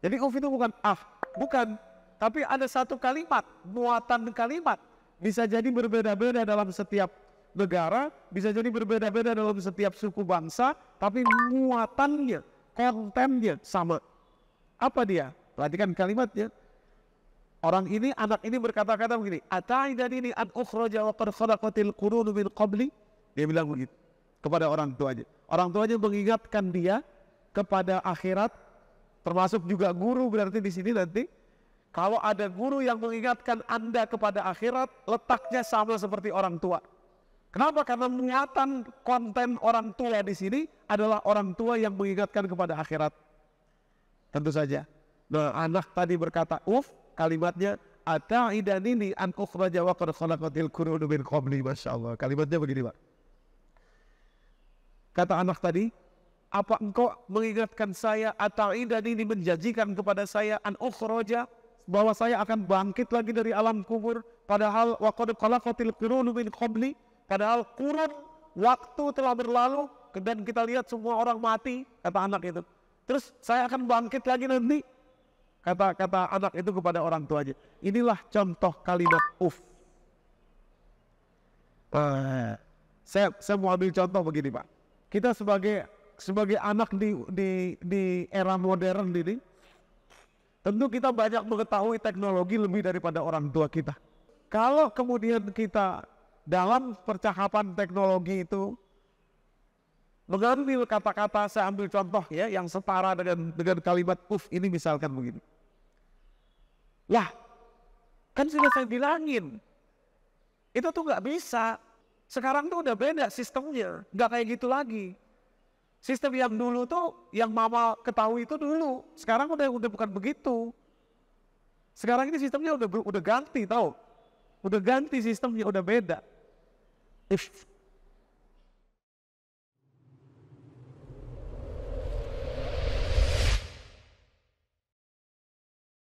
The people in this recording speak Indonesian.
Jadi uf itu bukan af, bukan. Tapi ada satu kalimat, muatan kalimat. Bisa jadi berbeda-beda dalam setiap negara, bisa jadi berbeda-beda dalam setiap suku bangsa, tapi muatannya, kontennya sama. Apa dia? Perhatikan kalimatnya. Orang ini, anak ini berkata-kata begini, Atai Ataidan ini an ukhraja wa qad qurunu min qabli. Dia bilang begitu kepada orang tuanya. Orang tuanya mengingatkan dia kepada akhirat termasuk juga guru berarti di sini nanti kalau ada guru yang mengingatkan Anda kepada akhirat, letaknya sama seperti orang tua. Kenapa? Karena mengingatkan konten orang tua di sini adalah orang tua yang mengingatkan kepada akhirat. Tentu saja. Nah, anak tadi berkata uf, kalimatnya ata'idani ini an ukhraja wa qad khalaqatil qurunu min qabli. Masya Allah. Kalimatnya begini, Pak. Kata anak tadi, apa engkau mengingatkan saya atau dan ini menjanjikan kepada saya an ukhraja bahwa saya akan bangkit lagi dari alam kubur padahal waqad qalaqatil qurunu min qabli padahal kurun waktu telah berlalu dan kita lihat semua orang mati kata anak itu terus saya akan bangkit lagi nanti kata kata anak itu kepada orang tuanya inilah contoh kalimat uf uh, saya saya mau ambil contoh begini pak kita sebagai sebagai anak di di di era modern ini tentu kita banyak mengetahui teknologi lebih daripada orang tua kita. Kalau kemudian kita dalam percakapan teknologi itu mengambil kata-kata saya ambil contoh ya yang setara dengan dengan kalimat uf ini misalkan begini. Ya, kan sudah saya bilangin. Itu tuh nggak bisa. Sekarang tuh udah beda sistemnya, nggak kayak gitu lagi. Sistem yang dulu tuh yang mama ketahui itu dulu. Sekarang udah udah bukan begitu. Sekarang ini sistemnya udah udah ganti tau. Udah ganti sistemnya udah beda.